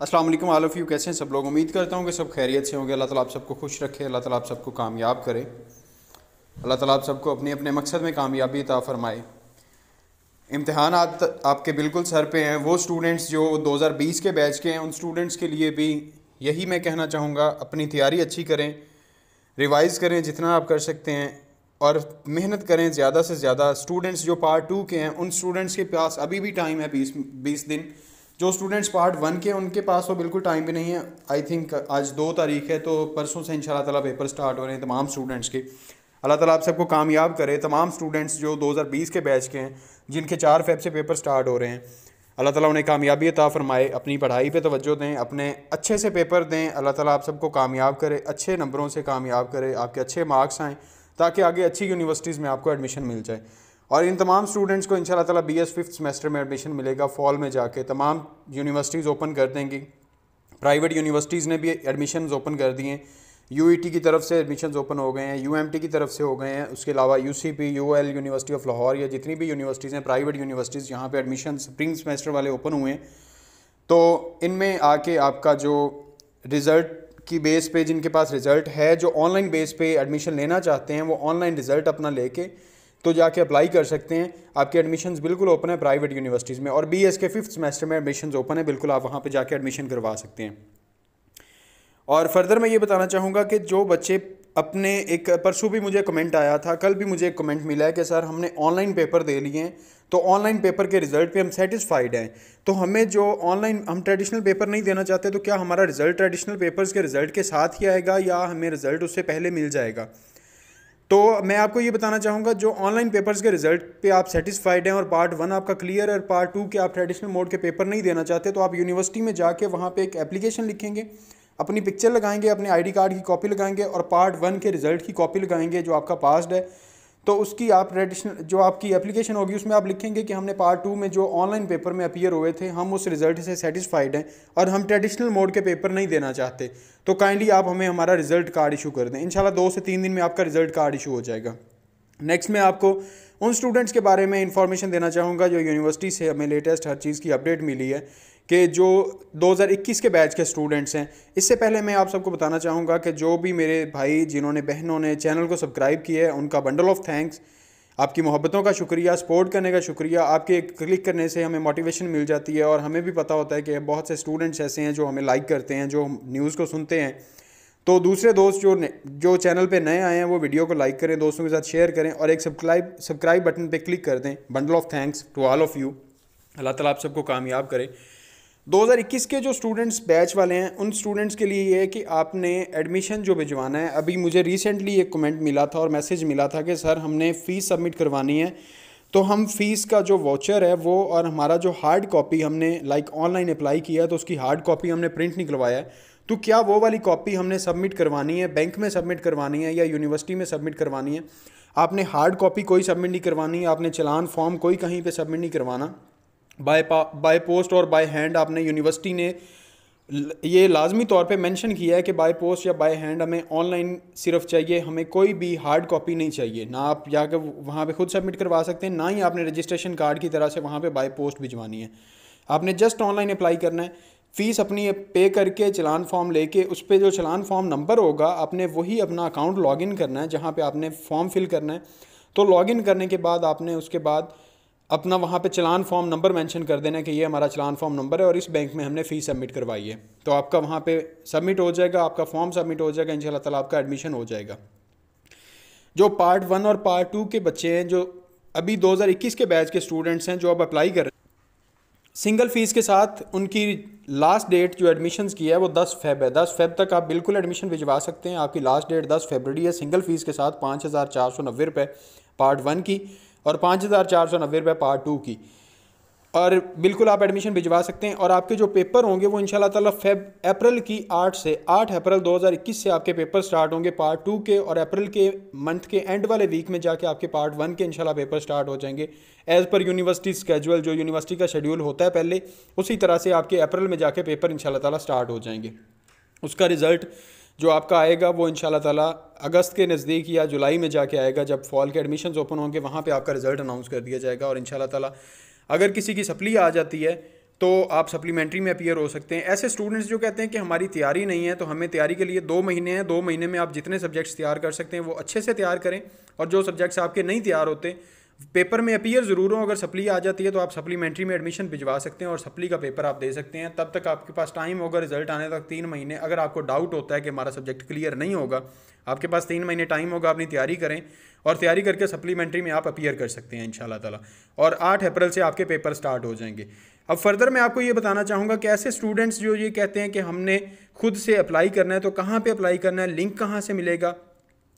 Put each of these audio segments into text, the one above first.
Aslam all of you कैसे हैं सब लोग उम्मीद करता हूँ कि सब खैरियत से होंगे अल्लाह ताला आप सबको खुश रखे अल्लाह ताला आप सबको कामयाब करे अल्लाह ताला आप सबको अपने अपने मकसद में कामयाबी अता फ़रमाए इम्तहान आपके बिल्कुल सर पे हैं वो स्टूडेंट्स जो 2020 के बैच के हैं उन स्टूडेंट्स के लिए भी यही मैं कहना चाहूँगा अपनी तैयारी अच्छी करें रिवाइज़ करें जितना आप कर सकते हैं और मेहनत करें ज़्यादा से ज़्यादा स्टूडेंट्स जो पार्ट टू के हैं उन स्टूडेंट्स के पास अभी भी टाइम है बीस बीस दिन जो स्टूडेंट्स पार्ट वन के उनके पास तो बिल्कुल टाइम भी नहीं है आई थिंक आज दो तारीख है तो परसों से इन ताला पेपर स्टार्ट हो रहे हैं तमाम स्टूडेंट्स के अल्लाह ताला आप सबको कामयाब करे तमाम स्टूडेंट्स जो 2020 के बैच के हैं जिनके चार फेब से पेपर स्टार्ट हो रहे हैं अल्लाह ताला उन्हें कामयाबी अता फरमाए अपनी पढ़ाई पर तोज्जो दें अपने अच्छे से पेपर दें अल्लाह ताली आप सबको कामयाब करे अच्छे नंबरों से कामयाब करे आपके अच्छे मार्क्स आएँ ताकि आगे अच्छी यूनिवर्सिटीज़ में आपको एडमिशन मिल जाए और इन तमाम स्टूडेंट्स को इन तला बी एस फिफ्थ सेमेस्टर में एडमिशन मिलेगा फॉल में जाके तमाम यूनिवर्सिटीज़ ओपन कर देंगी प्राइवेट यूनिवर्सिटीज़ ने भी एडमिशन ओपन कर दिए यू e की तरफ से एडमिशन ओपन हो गए हैं यू की तरफ से हो गए हैं उसके अलावा U C P U L university of Lahore या जितनी भी यूनिवर्सिटीज़ हैं प्राइवेट यूनिवर्सिटीज़ यहाँ पर एडमिशन स्प्रिंग सेमेस्टर वाले ओपन हुए हैं तो इनमें आके आपका जो रिज़ल्ट की बेस पे जिनके पास रिज़ल्ट है जो ऑनलाइन बेस पे एडमिशन लेना चाहते हैं वो ऑनलाइन रिज़ल्ट अपना लेके तो जाके अप्लाई कर सकते हैं आपके एडमिशन बिल्कुल ओपन है प्राइवेट यूनिवर्सिटीज़ में और बी के फिफ्थ सेमेस्टर में एडमिशन ओपन है बिल्कुल आप वहाँ पर जाके एडमिशन करवा सकते हैं और फर्दर मैं ये बताना चाहूँगा कि जो बच्चे अपने एक परसों भी मुझे कमेंट आया था कल भी मुझे एक कमेंट मिला है कि सर हमने ऑनलाइन पेपर दे लिए हैं तो ऑनलाइन पेपर के रिज़ल्ट पे हम सेटिस्फाइड हैं तो हमें जो ऑनलाइन हम ट्रेडिशनल पेपर नहीं देना चाहते तो क्या हमारा रिज़ल्ट ट्रेडिशनल पेपर्स के रिज़ल्ट के साथ ही आएगा या हमें रिज़ल्ट उससे पहले मिल जाएगा तो मैं आपको ये बताना चाहूँगा जो ऑनलाइन पेपर्स के रिजल्ट पे आप सेटिस्फाइड हैं और पार्ट वन आपका क्लियर और पार्ट टू के आप ट्रेडिशनल मोड के पेपर नहीं देना चाहते तो आप यूनिवर्सिटी में जाके वहाँ पे एक एप्लीकेशन लिखेंगे अपनी पिक्चर लगाएंगे अपने आईडी कार्ड की कॉपी लगाएंगे और पार्ट वन के रिजल्ट की कॉपी लगाएंगे जो आपका पास्ड है तो उसकी आप ट्रेडिशनल जो आपकी एप्लीकेशन होगी उसमें आप लिखेंगे कि हमने पार्ट टू में जो ऑनलाइन पेपर में अपीयर हुए थे हम उस रिज़ल्ट से सेटिस्फाइड हैं और हम ट्रेडिशनल मोड के पेपर नहीं देना चाहते तो काइंडली आप हमें हमारा रिज़ल्ट कार्ड इशू कर दें इनशाला दो से तीन दिन में आपका रिज़ल्ट कार्ड इशू हो जाएगा नेक्स्ट मैं आपको उन स्टूडेंट्स के बारे में इंफॉर्मेशन देना चाहूँगा जो यूनिवर्सिटी से हमें लेटेस्ट हर चीज़ की अपडेट मिली है कि जो 2021 के बैच के स्टूडेंट्स हैं इससे पहले मैं आप सबको बताना चाहूँगा कि जो भी मेरे भाई जिन्होंने बहनों ने चैनल को सब्सक्राइब किया है उनका बंडल ऑफ थैंक्स आपकी मोहब्बतों का शुक्रिया सपोर्ट करने का शुक्रिया आपके क्लिक करने से हमें मोटिवेशन मिल जाती है और हमें भी पता होता है कि बहुत से स्टूडेंट्स ऐसे हैं जो हमें लाइक करते हैं जो न्यूज़ को सुनते हैं तो दूसरे दोस्त जो जो चैनल पे नए आए हैं वो वीडियो को लाइक करें दोस्तों के साथ शेयर करें और एक सब्सक्राइब सब्सक्राइब बटन पे क्लिक कर दें bundle of thanks to all of you अल्लाह ताला आप सबको कामयाब करें 2021 के जो स्टूडेंट्स बैच वाले हैं उन स्टूडेंट्स के लिए ये है कि आपने एडमिशन जो भिजवाना है अभी मुझे रिसेंटली एक कमेंट मिला था और मैसेज मिला था कि सर हमने फ़ीस सबमिट करवानी है तो हम फ़ीस का जो वाचर है वो और हमारा जो हार्ड कॉपी हमने लाइक ऑनलाइन अप्लाई किया है तो उसकी हार्ड कॉपी हमने प्रिंट निकलवाया है तो क्या वो वाली कॉपी हमने सबमिट करवानी है बैंक में सबमिट करवानी है या यूनिवर्सिटी में सबमिट करवानी है आपने हार्ड कॉपी कोई सबमिट नहीं करवानी आपने चलान फॉर्म कोई कहीं पर सबमिट नहीं करवाना बाय बाय पोस्ट और बाय हैंड आपने यूनिवर्सिटी ने ये लाजमी तौर पे मेंशन किया है कि बाय पोस्ट या बाय हैंड हमें ऑनलाइन सिर्फ चाहिए हमें कोई भी हार्ड कॉपी नहीं चाहिए ना आप जाकर वहाँ पे खुद सबमिट करवा सकते हैं ना ही आपने रजिस्ट्रेशन कार्ड की तरह से वहाँ पे बाय पोस्ट भिजवानी है आपने जस्ट ऑनलाइन अप्लाई करना है फ़ीस अपनी पे करके चलान फॉर्म लेके उस पर जो चलान फॉर्म नंबर होगा आपने वही अपना अकाउंट लॉगिन करना है जहाँ पर आपने फॉर्म फिल करना है तो लॉगिन करने के बाद आपने उसके बाद अपना वहाँ पे चलान फॉर्म नंबर मेंशन कर देना कि ये हमारा चलान फॉर्म नंबर है और इस बैंक में हमने फ़ीस सबमिट करवाई है तो आपका वहाँ पे सबमिट हो जाएगा आपका फॉर्म सबमिट हो जाएगा इन तला आपका एडमिशन हो जाएगा जो पार्ट वन और पार्ट टू के बच्चे हैं जो अभी 2021 के बैच के स्टूडेंट्स हैं जो अब अप्लाई कर रहे हैं सिंगल फ़ीस के साथ उनकी लास्ट डेट जो एडमिशन की है वो दस फेब है दस फेब तक आप बिल्कुल एडमिशन भिजवा सकते हैं आपकी लास्ट डेट दस फेबररी है सिंगल फ़ीस के साथ पाँच हज़ार चार सौ नब्बे पार्ट वन की और पाँच हज़ार चार सौ नब्बे रुपये पार्ट टू की और बिल्कुल आप एडमिशन भिजवा सकते हैं और आपके जो पेपर होंगे वो इंशाल्लाह ताला फेब अप्रैल की आठ से आठ अप्रैल 2021 से आपके पेपर स्टार्ट होंगे पार्ट टू के और अप्रैल के मंथ के एंड वाले वीक में जाके आपके पार्ट वन के इंशाल्लाह पेपर स्टार्ट हो जाएंगे एज़ पर यूनिवर्सिटी स्केजुअल जो यूनिवर्सिटी का शेड्यूल होता है पहले उसी तरह से आपके अप्रैल में जाके पेपर इन ताला स्टार्ट हो जाएंगे उसका रिज़ल्ट जो आपका आएगा वो इन ताला अगस्त के नज़दीक या जुलाई में जाके आएगा जब फॉल के एडमिशन्स ओपन होंगे वहाँ पे आपका रिज़ल्ट अनाउंस कर दिया जाएगा और इन ताला अगर किसी की सप्ली आ जाती है तो आप सप्लीमेंट्री में अपियर हो सकते हैं ऐसे स्टूडेंट्स जो कहते हैं कि हमारी तैयारी नहीं है तो हमें तैयारी के लिए दो महीने हैं दो महीने में आप जितने सब्जेक्ट्स तैयार कर सकते हैं वो अच्छे से तैयार करें और जो सब्जेक्ट्स आपके नहीं तैयार होते पेपर में अपीयर ज़रूर हो अगर सप्ली आ जाती है तो आप सप्लीमेंट्री में एडमिशन भिजवा सकते हैं और सप्ली का पेपर आप दे सकते हैं तब तक आपके पास टाइम होगा रिजल्ट आने तक तीन महीने अगर आपको डाउट होता है कि हमारा सब्जेक्ट क्लियर नहीं होगा आपके पास तीन महीने टाइम होगा अपनी तैयारी करें और तैयारी करके सप्लीमेंट्री में आप अपीयर कर सकते हैं इन ताला और आठ अप्रैल से आपके पेपर स्टार्ट हो जाएंगे अब फर्दर मैं आपको ये बताना चाहूँगा कि ऐसे स्टूडेंट्स जो ये कहते हैं कि हमने खुद से अप्लाई करना है तो कहाँ पर अप्लाई करना है लिंक कहाँ से मिलेगा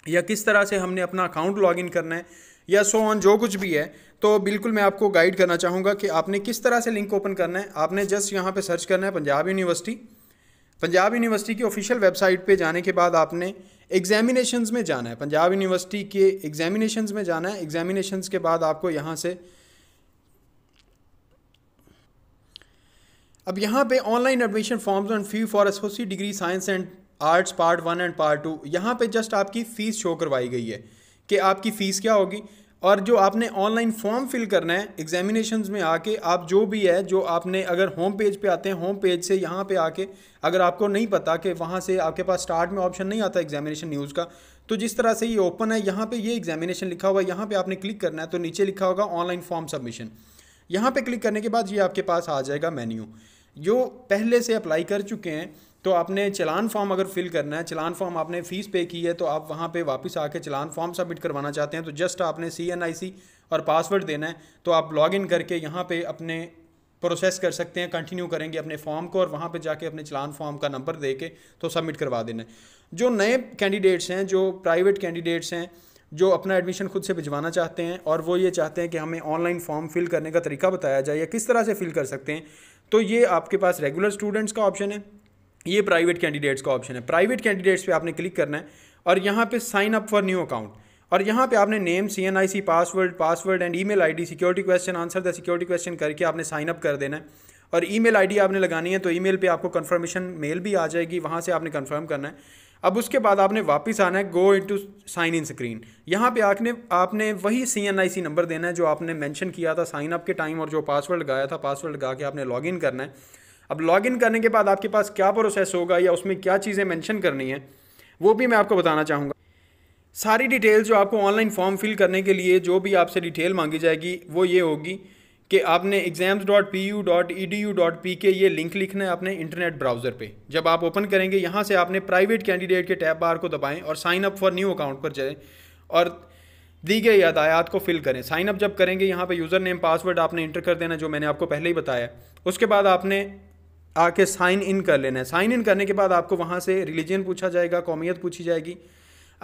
या किस तरह से हमने अपना अकाउंट लॉगिन करना है या सो ऑन जो कुछ भी है तो बिल्कुल मैं आपको गाइड करना चाहूँगा कि आपने किस तरह से लिंक ओपन करना है आपने जस्ट यहाँ पे सर्च करना है पंजाब यूनिवर्सिटी पंजाब यूनिवर्सिटी की ऑफिशियल वेबसाइट पर जाने के बाद आपने एग्जामिनेशन में जाना है पंजाब यूनिवर्सिटी के एग्जामिनेशन में जाना है एग्जामिनेशन के बाद आपको यहाँ से अब यहाँ पे online admission forms and fee for associate degree science and arts part one and part two यहाँ पे जस्ट आपकी फ़ीस शो करवाई गई है कि आपकी फ़ीस क्या होगी और जो आपने ऑनलाइन फॉर्म फिल करना है एग्जामिनेशन में आके आप जो भी है जो आपने अगर होम पेज पे आते हैं होम पेज से यहाँ पे आके अगर आपको नहीं पता कि वहाँ से आपके पास स्टार्ट में ऑप्शन नहीं आता एग्जामिनेशन न्यूज़ का तो जिस तरह से ये ओपन है यहाँ पे ये एग्जामिनेशन लिखा हुआ है यहाँ पर आपने क्लिक करना है तो नीचे लिखा होगा ऑनलाइन फॉर्म सबमिशन यहाँ पर क्लिक करने के बाद ये आपके पास आ जाएगा मेन्यू जो पहले से अप्लाई कर चुके हैं तो आपने चलान फॉर्म अगर फिल करना है चलान फॉर्म आपने फ़ीस पे की है तो आप वहाँ पे वापस आके चलान फॉर्म सबमिट करवाना चाहते हैं तो जस्ट आपने सी और पासवर्ड देना है तो आप लॉग इन करके यहाँ पे अपने प्रोसेस कर सकते हैं कंटिन्यू करेंगे अपने फॉर्म को और वहाँ पे जाके अपने चलान फॉर्म का नंबर दे के तो सबमिट करवा देना है जो नए कैंडिडेट्स हैं जो प्राइवेट कैंडिडेट्स हैं जो अपना एडमिशन खुद से भिजवाना चाहते हैं और वो ये चाहते हैं कि हमें ऑनलाइन फॉर्म फिल करने का तरीका बताया जाए या किस तरह से फिल कर सकते हैं तो ये आपके पास रेगुलर स्टूडेंट्स का ऑप्शन है ये प्राइवेट कैंडिडेट्स का ऑप्शन है प्राइवेट कैंडिडेट्स पे आपने क्लिक करना है और यहाँ पे sign up for new account और यहाँ पे आपने name C N I C password password and email ID security question answer the security question करके आपने साइन अप कर देना है और ईमेल आईडी आपने लगानी है तो ईमेल पे आपको कन्फर्मेशन मेल भी आ जाएगी वहाँ से आपने कन्फर्म करना है अब उसके बाद आपने वापस आना है go to sign in screen यहाँ पे आपने आपने वही सी एन आई सी नंबर देना है जो आपने मैंशन किया था साइन अप के टाइम और जो पासवर्ड लगाया था पासवर्ड लगा के आपने इन करना है अब लॉगिन करने के बाद आपके पास क्या प्रोसेस होगा या उसमें क्या चीज़ें मैंशन करनी है वो भी मैं आपको बताना चाहूँगा सारी डिटेल्स जो आपको ऑनलाइन फॉर्म फिल करने के लिए जो भी आपसे डिटेल मांगी जाएगी वो ये होगी कि आपने exams dot P U dot E D U dot P K ये लिंक लिखना है अपने इंटरनेट ब्राउज़र पे जब आप ओपन करेंगे यहाँ से आपने प्राइवेट कैंडिडेट के टैब बार को दबाएं और sign up for new account पर जाएं और दी गई हदायात को फिल करें साइन अप जब करेंगे यहाँ पे यूज़र नेम पासवर्ड आपने इंटर कर देना जो मैंने आपको पहले ही बताया उसके बाद आपने आके साइन इन कर लेना है साइन इन करने के बाद आपको वहाँ से रिलीजन पूछा जाएगा कौमियत पूछी जाएगी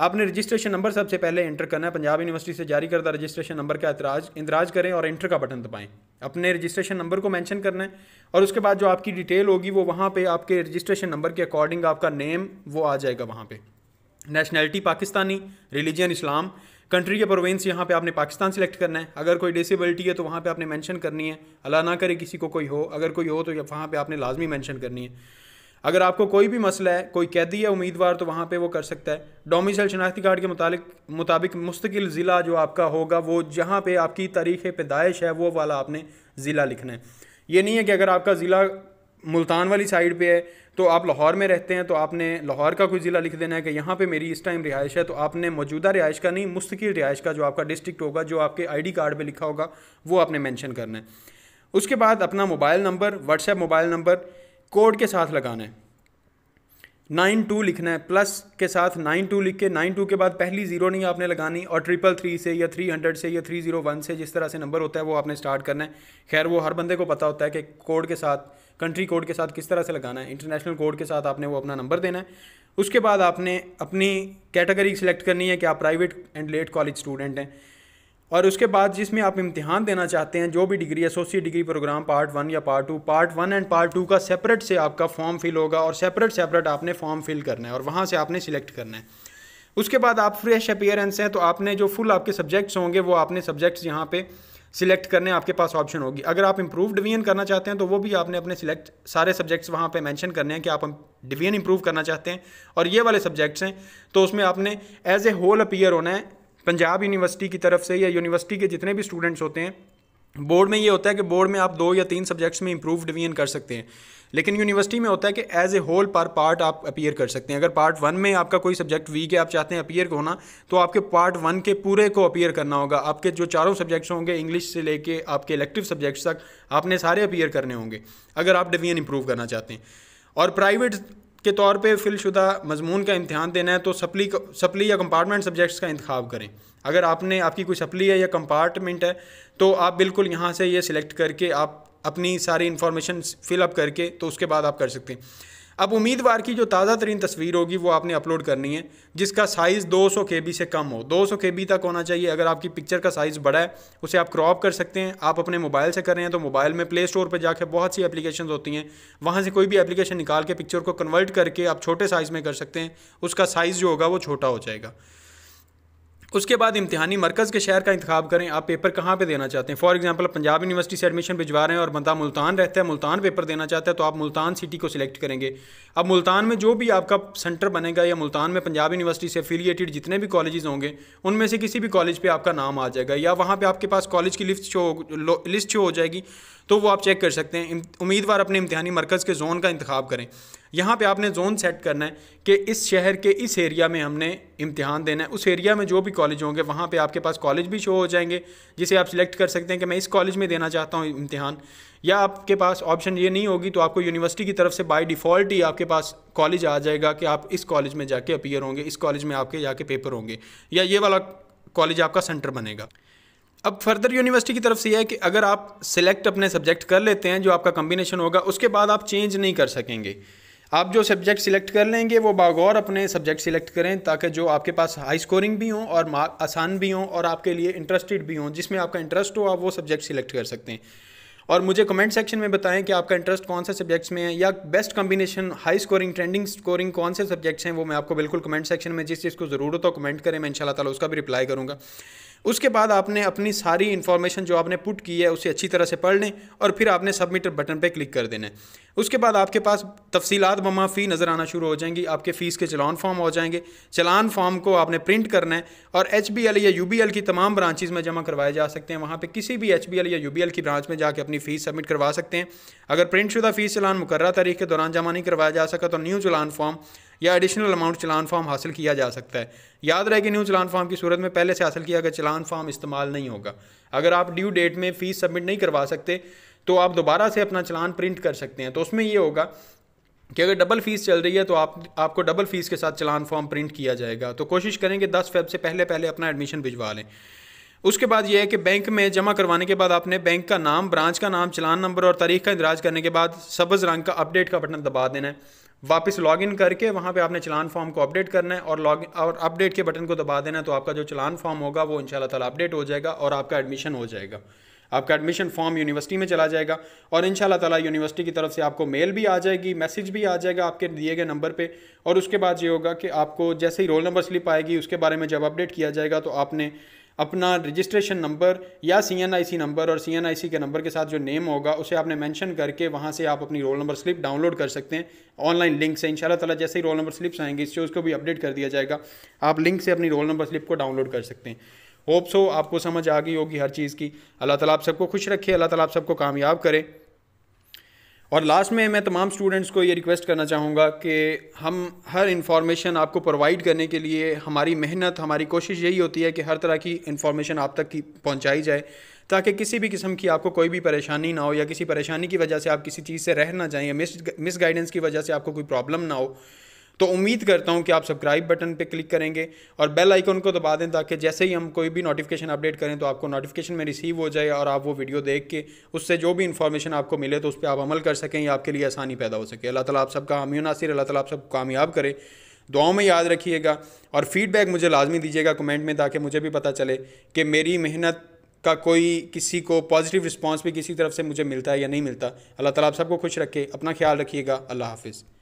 आपने रजिस्ट्रेशन नंबर सबसे पहले एंटर करना है पंजाब यूनिवर्सिटी से जारी करता रजिस्ट्रेशन नंबर का इतराज इंदराज करें और एंटर का बटन दबाएं अपने रजिस्ट्रेशन नंबर को मेंशन करना है और उसके बाद जो आपकी डिटेल होगी वो वहाँ पे आपके रजिस्ट्रेशन नंबर के अकॉर्डिंग आपका नेम वो आ जाएगा वहाँ पे नेशनैलिटी पाकिस्तानी रिलीजन इस्लाम कंट्री के प्रोवेंस यहाँ पे आपने पाकिस्तान सेलेक्ट करना है अगर कोई डिसेबिलिटी है तो वहाँ पे आपने मेंशन करनी है अल्लाह ना करे किसी को कोई हो अगर कोई हो तो वहाँ पे आपने लाजमी मेंशन करनी है अगर आपको कोई भी मसला है कोई कैदी है उम्मीदवार तो वहाँ पे वो कर सकता है डोमिसल शनाख्ती कार्ड के मुताल मुताबिक मुस्तकिल ज़िला जो आपका होगा वो जहाँ पर आपकी तारीख पैदाइश है वो वाला आपने ज़िला लिखना है ये नहीं है कि अगर आपका ज़िला मुल्तान वाली साइड पर है तो आप लाहौर में रहते हैं तो आपने लाहौर का कोई ज़िला लिख देना है कि यहाँ पे मेरी इस टाइम रिहाइश है तो आपने मौजूदा रिहाइश का नहीं मुस्तकिल रिहाइश का जो आपका डिस्ट्रिक्ट होगा जो आपके आईडी कार्ड पे लिखा होगा वो आपने मेंशन करना है उसके बाद अपना mobile number WhatsApp mobile number code के साथ लगाना है नाइन टू लिखना है प्लस के साथ नाइन टू लिख के नाइन टू के बाद पहली ज़ीरो नहीं आपने लगानी और ट्रिपल थ्री से या थ्री हंड्रेड से या थ्री ज़ीरो वन से जिस तरह से नंबर होता है वो आपने स्टार्ट करना है खैर वो हर बंदे को पता होता है कि कोड के साथ कंट्री कोड के साथ किस तरह से लगाना है इंटरनेशनल कोड के साथ आपने वो अपना नंबर देना है उसके बाद आपने अपनी कैटेगरी सेलेक्ट करनी है कि आप private and late college student हैं और उसके बाद जिसमें आप इम्तिहान देना चाहते हैं जो भी degree associate degree program part one या part two part one and part two का सेपरेट से आपका फॉर्म फिल होगा और सेपरेट सेपरेट आपने फॉर्म फिल करना है और वहाँ से आपने सिलेक्ट करना है उसके बाद आप फ्रेश अपियरेंस हैं तो आपने जो फुल आपके सब्जेक्ट्स होंगे वो आपने सब्जेक्ट्स यहाँ पे सिलेक्ट करने आपके पास ऑप्शन होगी अगर आप इम्प्रूव डिवीजन करना चाहते हैं तो वो भी आपने अपने सिलेक्ट सारे सब्जेक्ट्स वहाँ पे मेंशन करने हैं कि आप डिवीजन इम्प्रूव करना चाहते हैं और ये वाले सब्जेक्ट्स हैं तो उसमें आपने एज ए होल अपीयर होना है पंजाब यूनिवर्सिटी की तरफ से या यूनिवर्सिटी के जितने भी स्टूडेंट्स होते हैं बोर्ड में ये होता है कि बोर्ड में आप दो या तीन सब्जेक्ट्स में इंप्रूव डिवीजन कर सकते हैं लेकिन यूनिवर्सिटी में होता है कि एज ए होल पर पार्ट आप अपीयर कर सकते हैं अगर पार्ट वन में आपका कोई सब्जेक्ट वीक है आप चाहते हैं अपीयर होना तो आपके पार्ट वन के पूरे को अपीयर करना होगा आपके जो चारों सब्जेक्ट्स होंगे इंग्लिश से लेके आपके इलेक्टिव सब्जेक्ट्स तक आपने सारे अपीयर करने होंगे अगर आप डिवीजन इंप्रूव करना चाहते हैं और प्राइवेट के तौर पे फिलशुदा मजमून का इम्तहान देना है तो सप्ली सप्ली या कंपार्टमेंट सब्जेक्ट्स का इंतखा करें अगर आपने आपकी कोई सप्ली है या कंपार्टमेंट है तो आप बिल्कुल यहाँ से ये सिलेक्ट करके आप अपनी सारी इन्फॉर्मेशन फिलअप करके तो उसके बाद आप कर सकते हैं अब उम्मीदवार की जो ताज़ा तरीन तस्वीर होगी वो आपने अपलोड करनी है जिसका साइज़ 200 सौ से कम हो 200 सौ तक होना चाहिए अगर आपकी पिक्चर का साइज़ बड़ा है उसे आप क्रॉप कर सकते हैं आप अपने मोबाइल से कर रहे हैं तो मोबाइल में प्ले स्टोर पर जाकर बहुत सी एप्लीकेशन होती हैं वहाँ से कोई भी एप्लीकेशन निकाल के पिक्चर को कन्वर्ट करके आप छोटे साइज़ में कर सकते हैं उसका साइज़ जो होगा वो छोटा हो जाएगा उसके बाद इम्तिहानी मरकज़ के शहर का इंतबाब करें आप पेपर कहाँ पे देना चाहते हैं फॉर एग्जांपल पंजाब यूनिवर्सिटी से एडमिशन भिजवा रहे हैं और बंदा मुल्तान रहता है मुल्तान पेपर देना चाहता है तो आप मुल्तान सिटी को सिलेक्ट करेंगे अब मुल्तान में जो भी आपका सेंटर बनेगा या मुल्तान में पंजाब यूनिवर्सिटी से एफिलियेटेड जितने भी कॉलेजेस होंगे उनमें से किसी भी कॉलेज पर आपका नाम आ जाएगा या वहाँ पर आपके पास कॉलेज की लिस्ट शो लिस्ट शो हो जाएगी तो वो आप चेक कर सकते हैं उम्मीदवार अपने इम्तहानी मरकज़ के जोन का इंतब करें यहाँ पे आपने जोन सेट करना है कि इस शहर के इस एरिया में हमने इम्तिहान देना है उस एरिया में जो भी कॉलेज होंगे वहाँ पे आपके पास कॉलेज भी शो हो जाएंगे जिसे आप सिलेक्ट कर सकते हैं कि मैं इस कॉलेज में देना चाहता हूँ इम्तिहान या आपके पास ऑप्शन ये नहीं होगी तो आपको यूनिवर्सिटी की तरफ से बाई डिफ़ॉल्ट ही आपके पास कॉलेज आ जाएगा कि आप इस कॉलेज में जाके अपीयर होंगे इस कॉलेज में आपके जाके पेपर होंगे या ये वाला कॉलेज आपका सेंटर बनेगा अब फर्दर यूनिवर्सिटी की तरफ से यह है कि अगर आप सिलेक्ट अपने सब्जेक्ट कर लेते हैं जो आपका कम्बिनेशन होगा उसके बाद आप चेंज नहीं कर सकेंगे आप जो सब्जेक्ट सिलेक्ट कर लेंगे वो बागौर अपने सब्जेक्ट सिलेक्ट करें ताकि जो आपके पास हाई स्कोरिंग भी हों और मार्क आसान भी हों और आपके लिए इंटरेस्टेड भी हों जिसमें आपका इंटरेस्ट हो आप वो सब्जेक्ट सिलेक्ट कर सकते हैं और मुझे कमेंट सेक्शन में बताएं कि आपका इंटरेस्ट कौन से सब्जेक्ट्स में है या best combination high scoring trending scoring कौन से सब्जेक्ट्स हैं वो मैं आपको बिल्कुल कमेंट सेक्शन में जिस चीज़ को ज़रूरत हो कमेंट तो करें मैं इंशाल्लाह ताला उसका भी रिप्लाई करूँगा उसके बाद आपने अपनी सारी इन्फॉर्मेशन जो आपने पुट की है उसे अच्छी तरह से पढ़ लें और फिर आपने सबमिट बटन पर क्लिक कर देना है उसके बाद आपके पास तफसीलात बमा फ़ी नज़र आना शुरू हो जाएंगी आपके फ़ीस के चलान फॉर्म हो जाएंगे चलान फॉर्म को आपने प्रिंट करना है और एच बी एल या यू बी एल की तमाम ब्रांचेज़ में जमा करवाए जा सकते हैं वहाँ पर किसी भी एच बी एल या यू बी एल की ब्रांच में जाकर अपनी फ़ीस सबमिट करवा सकते हैं अगर प्रिंट शुदा फ़ीस चलान मुकर्रा तारीख के दौरान जमा नहीं करवाया जा सका तो न्यू चलान फॉर्म या एडिशनल अमाउंट चलान फॉर्म हासिल किया जा सकता है याद रहे कि न्यू चलान फॉर्म की सूरत में पहले से हासिल किया गया चलान फॉर्म इस्तेमाल नहीं होगा अगर आप ड्यू डेट में फ़ीस सबमिट नहीं करवा सकते तो आप दोबारा से अपना चलान प्रिंट कर सकते हैं तो उसमें ये होगा कि अगर डबल फीस चल रही है तो आप आपको डबल फीस के साथ चलान फॉर्म प्रिंट किया जाएगा तो कोशिश करें कि दस फेब से पहले पहले अपना एडमिशन भिजवा लें उसके बाद यह है कि बैंक में जमा करवाने के बाद आपने बैंक का नाम ब्रांच का नाम चलान नंबर और तारीख का इंदराज करने के बाद सब्ज़ रंग का अपडेट का बटन दबा देना है वापस लॉग इन करके वहाँ पे आपने चलान फॉर्म को अपडेट करना है और लॉग और अपडेट के बटन को दबा देना है तो आपका जो चलान फॉर्म होगा वो इन ताला अपडेट हो जाएगा और आपका एडमिशन हो जाएगा आपका एडमिशन फॉर्म यूनिवर्सिटी में चला जाएगा और इन ताला यूनिवर्सिटी की तरफ से आपको मेल भी आ जाएगी मैसेज भी आ जाएगा आपके दिए गए नंबर पर और उसके बाद ये होगा कि आपको जैसे ही रोल नंबर स्लिप आएगी उसके बारे में जब अपडेट किया जाएगा तो आपने अपना रजिस्ट्रेशन नंबर या सी नंबर और सी के नंबर के साथ जो नेम होगा उसे आपने मेंशन करके वहाँ से आप अपनी रोल नंबर स्लिप डाउनलोड कर सकते हैं ऑनलाइन लिंक से इंशाल्लाह ताला जैसे ही रोल नंबर स्लिप्स आएंगे इससे उसको भी अपडेट कर दिया जाएगा आप लिंक से अपनी रोल नंबर स्लिप को डाउनलोड कर सकते हैं होप सो आपको समझ आ गई होगी हर चीज़ की अल्लाह ताला आप सबको खुश रखे अल्लाह ताला आप सबको कामयाब करें और लास्ट में मैं तमाम स्टूडेंट्स को ये रिक्वेस्ट करना चाहूँगा कि हम हर इन्फॉर्मेशन आपको प्रोवाइड करने के लिए हमारी मेहनत हमारी कोशिश यही होती है कि हर तरह की इन्फॉर्मेशन आप तक की पहुँचाई जाए ताकि किसी भी किस्म की आपको कोई भी परेशानी ना हो या किसी परेशानी की वजह से आप किसी चीज़ से रह ना जाएँ या मिस मिस गाइडेंस की वजह से आपको कोई प्रॉब्लम ना हो तो उम्मीद करता हूँ कि आप सब्सक्राइब बटन पर क्लिक करेंगे और बेल आइकन को दबा दें ताकि जैसे ही हम कोई भी नोटिफिकेशन अपडेट करें तो आपको नोटिफिकेशन में रिसीव हो जाए और आप वो वीडियो देख के उससे जो भी इन्फॉर्मेशन आपको मिले तो उस पर आप अमल कर सकें या आपके लिए आसानी पैदा हो सके अल्लाह ताला आप सबका हामी नासिर अल्लाह ताला आप सबको कामयाब करें दुआओं में याद रखिएगा और फीडबैक मुझे लाजमी दीजिएगा कमेंट में ताकि मुझे भी पता चले कि मेरी मेहनत का कोई किसी को पॉजिटिव रिस्पांस भी किसी तरफ से मुझे मिलता है या नहीं मिलता अल्लाह ताला आप सबको खुश रखे अपना ख्याल रखिएगा अल्लाह हाफिज़